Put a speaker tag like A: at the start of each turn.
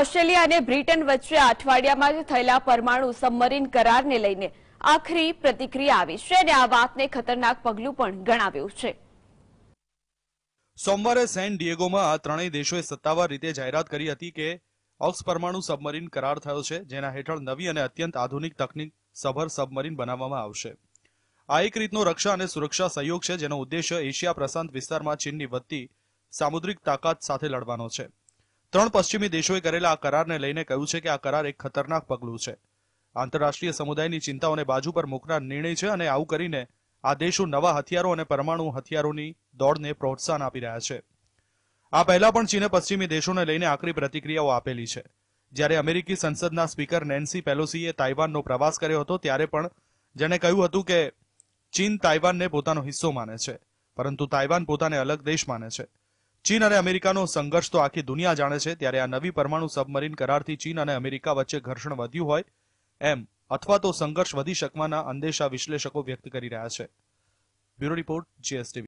A: Australia અને Britain વચ્ચે અઠવાડિયામાં થયેલા પરમાણુ સબમરીન કરારને લઈને આખરી પ્રતિક્રિયા આવી છે અને આ વાતને ખતરનાક પગલું પણ ગણાવ્યું છે
B: સોમવારે સેન ડિયેગોમાં આ ત્રણેય દેશોએ સત્તાવાર રીતે જાહેરાત કરી હતી કે ઓક્સ પરમાણુ સબમરીન કરાર થયો છે જેના હેઠળ નવી અને અત્યંત આધુનિક તકનીક સભર સબમરીન બનાવવામાં આવશે આ એક રીતનો રક્ષા અને સુરક્ષા સહયોગ છે જેનો ઉદ્દેશ્ય એશિયા પ્રશાંત વિસ્તારમાં ચીનની વધતી સામુદ્રિક તાકાત સાથે લડવાનો છે ત્રણ પશ્ચિમી દેશોએ કરેલા આ કરારને લઈને કહ્યું છે કે આ કરાર એક ખતરનાક પગલું છે આંતરરાષ્ટ્રીય સમુદાયની ચિંતાઓને બાજુ પર મૂકનાર નિર્ણય છે અને આવું કરીને આ દેશો નવા હથિયારો અને પરમાણુ હથિયારોની દોડને પ્રોત્સાહન આપી રહ્યા છે આ પહેલા પણ ચીને પશ્ચિમી દેશોને લઈને આકરી પ્રતિક્રિયાઓ આપેલી છે જ્યારે અમેરિકી સંસદના સ્પીકર નેન્સી પેલોસીએ તાઇવાનનો પ્રવાસ કર્યો હતો ત્યારે પણ જેણે કહ્યું હતું કે ચીન તાઇવાનને પોતાનો હિસ્સો માને છે પરંતુ તાઇવાન પોતાને અલગ દેશ માને છે ચીન અને અમેરિકાનો સંઘર્ષ તો આખી દુનિયા જાણે છે ત્યારે આ નવી પરમાણુ સબમરીન કરારથી ચીન અને અમેરિકા વચ્ચે ઘર્ષણ વધ્યું હોય એમ અથવા તો સંઘર્ષ વધી શકવાના અંદેશા વિશ્લેષકો વ્યક્ત કરી રહ્યા છે બ્યુરો રિપોર્ટ જીએસટીવી